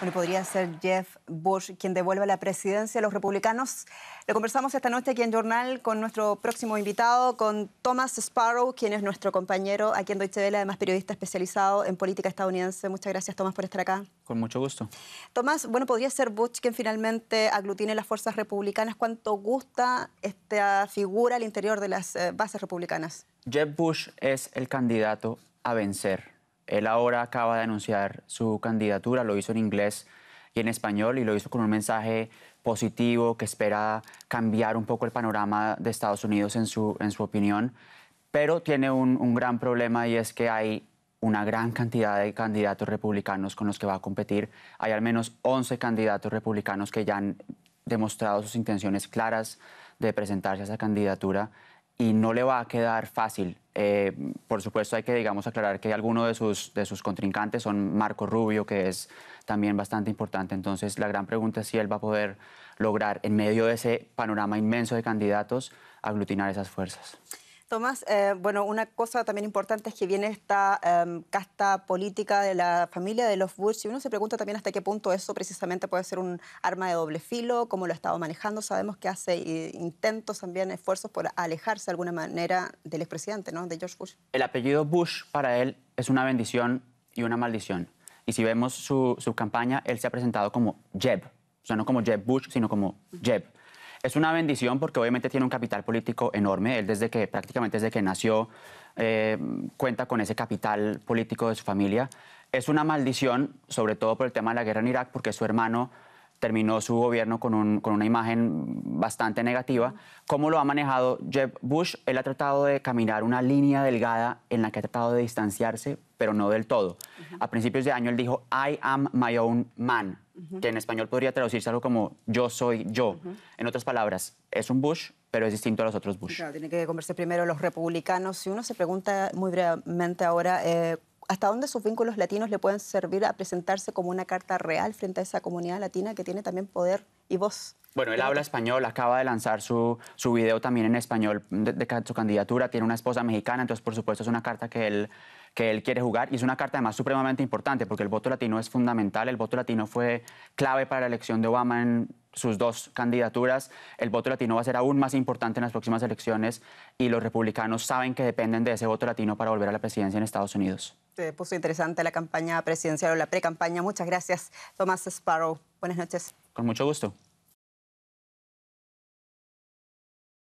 Bueno, podría ser Jeff Bush quien devuelva la presidencia a los republicanos. Lo conversamos esta noche aquí en Jornal con nuestro próximo invitado, con Thomas Sparrow, quien es nuestro compañero aquí en Deutsche Welle, además periodista especializado en política estadounidense. Muchas gracias, Thomas, por estar acá. Con mucho gusto. Thomas, bueno, podría ser Bush quien finalmente aglutine las fuerzas republicanas. ¿Cuánto gusta esta figura al interior de las eh, bases republicanas? Jeff Bush es el candidato a vencer él ahora acaba de anunciar su candidatura, lo hizo en inglés y en español y lo hizo con un mensaje positivo que espera cambiar un poco el panorama de Estados Unidos en su, en su opinión, pero tiene un, un gran problema y es que hay una gran cantidad de candidatos republicanos con los que va a competir. Hay al menos 11 candidatos republicanos que ya han demostrado sus intenciones claras de presentarse a esa candidatura y no le va a quedar fácil. Eh, por supuesto, hay que, digamos, aclarar que algunos de sus, de sus contrincantes son Marco Rubio, que es también bastante importante. Entonces, la gran pregunta es si él va a poder lograr, en medio de ese panorama inmenso de candidatos, aglutinar esas fuerzas. Tomás, eh, bueno, una cosa también importante es que viene esta em, casta política de la familia de los Bush y uno se pregunta también hasta qué punto eso precisamente puede ser un arma de doble filo, cómo lo ha estado manejando. Sabemos que hace eh, intentos también, esfuerzos por alejarse de alguna manera del expresidente, ¿no? De George Bush. El apellido Bush para él es una bendición y una maldición. Y si vemos su, su campaña, él se ha presentado como Jeb, o sea, no como Jeb Bush, sino como Jeb. Es una bendición porque obviamente tiene un capital político enorme. Él desde que prácticamente desde que nació eh, cuenta con ese capital político de su familia. Es una maldición, sobre todo por el tema de la guerra en Irak, porque su hermano terminó su gobierno con, un, con, una imagen bastante negativa. ¿Cómo lo ha manejado Jeb Bush? Él ha tratado de caminar una línea delgada en la que ha tratado de distanciarse, pero no del todo. A principios de año él dijo, I am my own man, que en español podría traducirse algo como yo soy yo. En otras palabras, es un Bush, pero es distinto a los otros Bush. tiene que conversar primero los republicanos. Si uno se pregunta muy brevemente ahora... Eh, ¿Hasta dónde sus vínculos latinos le pueden servir a presentarse como una carta real frente a esa comunidad latina que tiene también poder y voz? Bueno, él habla español, acaba de lanzar su, su video también en español de, su candidatura, tiene una esposa mexicana, entonces por supuesto es una carta que él, que él quiere jugar y es una carta además supremamente importante porque el voto latino es fundamental, el voto latino fue clave para la elección de Obama en sus dos candidaturas, el voto latino va a ser aún más importante en las próximas elecciones y los republicanos saben que dependen de ese voto latino para volver a la presidencia en Estados Unidos. Se puso interesante la campaña presidencial o la pre-campaña. Muchas gracias, Tomás Sparrow. Buenas noches. Con mucho gusto.